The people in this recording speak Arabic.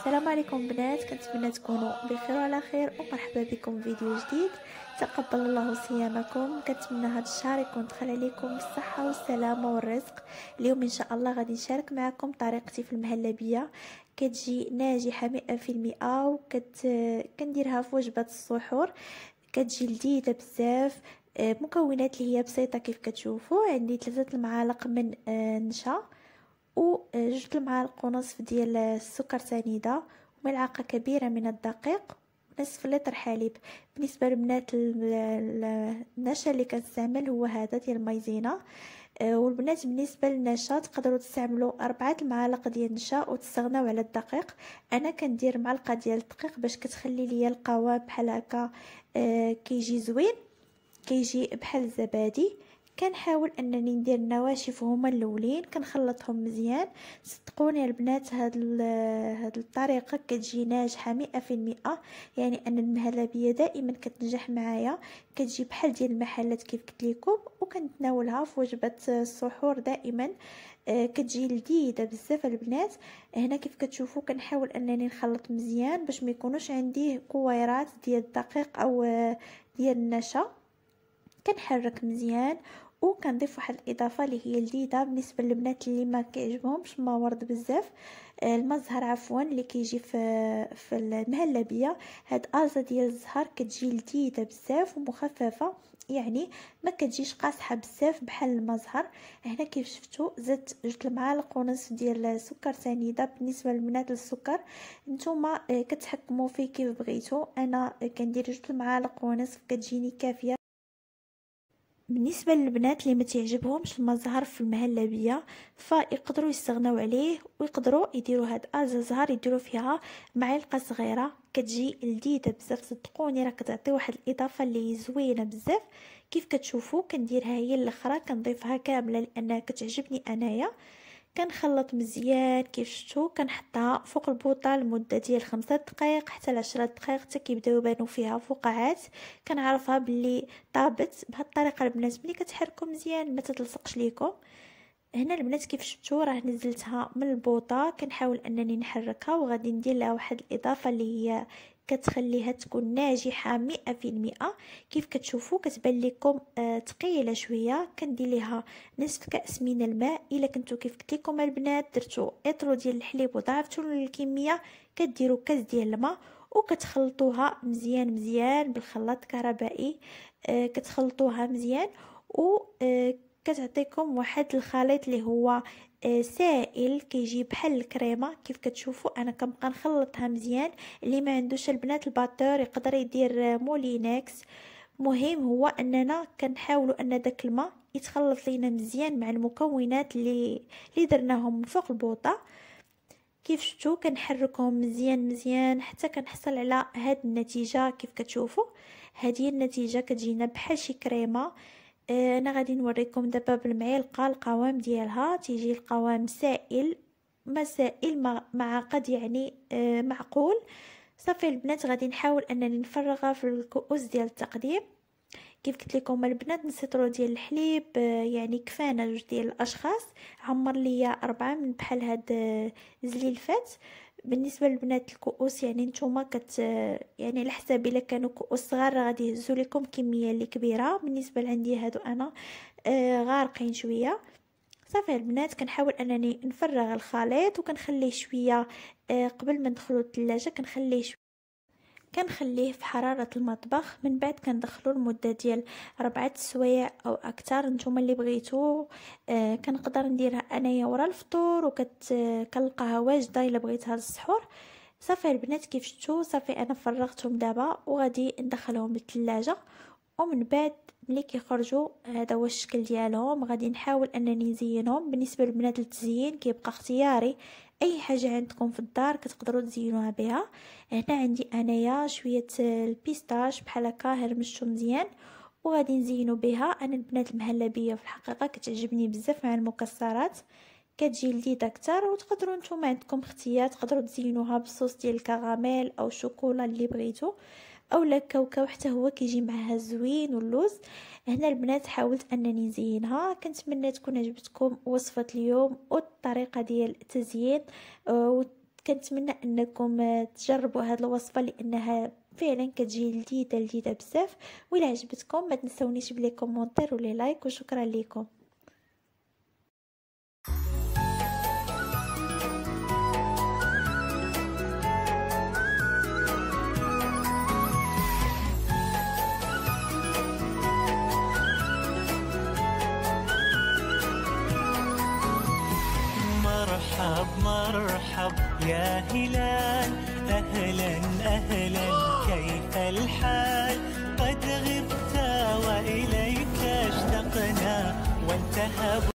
السلام عليكم بنات كنتمنى تكونوا بخير وعلى خير ومرحبا بكم في فيديو جديد تقبل الله صيامكم كنتمنى هذا الشهر يكون دخل عليكم بالصحة والسلامة والرزق اليوم ان شاء الله غادي نشارك معكم طريقتي في المهلبية كتجي ناجحة مئة في المئة وكت كنديرها في وجبة السحور كتجي لذيذة بزاف آه، مكونات اللي هي بسيطة كيف كتشوفوا عندي ثلاثة المعالق من النشا آه، وجوج آه، جوج المعالق ونصف ديال آه، السكر سنيده وملعقه كبيره من الدقيق نصف لتر حليب بالنسبه للبنات النشا اللي كنستعمل هو هذا ديال المايزينا آه، والبنات بالنسبه للنشا تقدروا تستعملوا أربعة المعالق ديال النشا وتستغناو على الدقيق انا كندير معلقه ديال الدقيق باش كتخلي ليا القوام بحال هكا كيجي زوين كيجي بحال الزبادي كنحاول انني ندير النواشف هما الاولين كنخلطهم مزيان صدقوني البنات هاد هاد الطريقه كتجي ناجحه 100% يعني ان المهلبيه دائما كتنجح معايا كتجي بحال ديال المحلات كيف قلت لكم وكنتناولها في وجبات السحور دائما آه، كتجي لذيذه بزاف البنات هنا كيف كتشوفوا كنحاول انني نخلط مزيان باش ما يكونوش عندي كويرات ديال الدقيق او آه، ديال النشا كنحرك مزيان وكنضيف واحد الاضافه اللي هي لذيذه بالنسبه للبنات اللي ما كيعجبهمش ما ورد بزاف آه، المزهر عفوا اللي كيجي في في المهلبيه هاد ازا ديال الزهر كتجي لذيذه بزاف ومخففه يعني ما كتجيش قاصحه بزاف بحال المزهر هنا كيف شفتوا زدت جوج المعالق ونص ديال السكر سنيده بالنسبه للبنات السكر نتوما آه، كتحكموا فيه كيف بغيتو انا آه، كندير جوج المعالق ونص كتجيني كافيه بالنسبه للبنات اللي ما تعجبهمش المزهر في المهلبيه فيقدروا يستغناو عليه ويقدروا يديروا هاد الزهر يديروا فيها معلقه صغيره كتجي لذيذه بزاف صدقوني راه كتعطي واحد الاضافه اللي زوينه بزاف كيف كتشوفوا كنديرها هي الاخرى كنضيفها كامله لانها كتعجبني انايا كنخلط مزيان كيف شفتوا كنحطها فوق البوطه لمده ديال 5 دقائق حتى ل 10 دقائق حتى كيبداو يبانو فيها فقاعات كنعرفها باللي طابت بهاد الطريقه البنات ملي كتحركوا مزيان ما تتلصقش ليكم هنا البنات كيف شفتوا راه نزلتها من البوطه كنحاول انني نحركها وغادي ندير لها واحد الاضافه اللي هي كتخليها تكون ناجحه مئة في المئة كيف كتشوفوا كتبان لكم آه ثقيله شويه كندير ليها نصف كاس من الماء الا كنتو كيف قلت لكم البنات درتو اطرو ديال الحليب وضعفتو الكميه كديروا كاس ديال الماء وكتخلطوها مزيان مزيان بالخلاط الكهربائي آه كتخلطوها مزيان و آه كتعطيكم واحد الخليط اللي هو آه، سائل كيجي بحال الكريمه كيف كتشوفوا انا كنبقى نخلطها مزيان اللي ما عندوش البنات الباتور يقدر يدير آه، مولينكس مهم هو اننا كنحاولوا ان داك الماء يتخلط لينا مزيان مع المكونات اللي اللي درناهم من فوق البوطه كيف شفتوا كنحركهم مزيان مزيان حتى كنحصل على هاد النتيجه كيف كتشوفوا هذه النتيجه كتجينا بحال شي كريمه آه، انا غادي نوريكم دابا بالمعلقه القوام ديالها تيجي القوام سائل مسائل مع قد يعني آه، معقول صافي البنات غادي نحاول انني نفرغها في الكؤوس ديال التقديم كيف قلت لكم البنات نسيترو ديال الحليب آه، يعني كفانه جوج ديال الاشخاص عمر ليا اربعه من بحال هاد زليل فات بالنسبه للبنات الكؤوس يعني نتوما كت يعني على حساب الا كانوا كؤوس صغار غادي يهزوا لكم كميه اللي كبيره بالنسبه لعندي هادو انا آه، غارقين شويه صافي البنات كنحاول انني نفرغ الخليط وكنخليه شويه آه، قبل ما ندخلو الثلاجه كنخليه شوية كنخليه في حراره المطبخ من بعد كندخلو لمده ديال ربعة سوايع او اكثر نتوما اللي بغيتو آه كنقدر نديرها انايا ورا الفطور وكنلقاها واجده الا بغيتها للسحور صافي البنات كيف شتو صافي انا فرغتهم دابا وغادي ندخلهم للثلاجه ومن بعد ملي كيخرجوا هذا هو الشكل ديالهم غادي نحاول انني نزينهم بالنسبه للبنات التزيين كيبقى اختياري اي حاجه عندكم في الدار كتقدروا تزينوها بها هنا عندي انايا شويه البيستاش بحال هكا هرمشتو مزيان وغادي نزينو بها انا البنات المهلبيه في الحقيقه كتعجبني بزاف مع المكسرات كتجي لذيذه اكثر وتقدروا نتوما عندكم اختيار تقدروا تزينوها بصوص ديال الكراميل او الشوكولا اللي بغيتو اولا كاوكاو حتى هو كيجي معها زوين واللوز هنا البنات حاولت انني نزينها كنتمنى تكون عجبتكم وصفه اليوم والطريقه ديال التزيين آه، كنتمنى انكم تجربوا هذه الوصفه لانها فعلا كتجي لذيذه لذيذه بزاف و عجبتكم ما تنسونيش بلي كومونتير ولي لايك وشكرا لكم هلال أهلا أهلا كيف الحال قد غبت وإليك اشتقنا وانتهى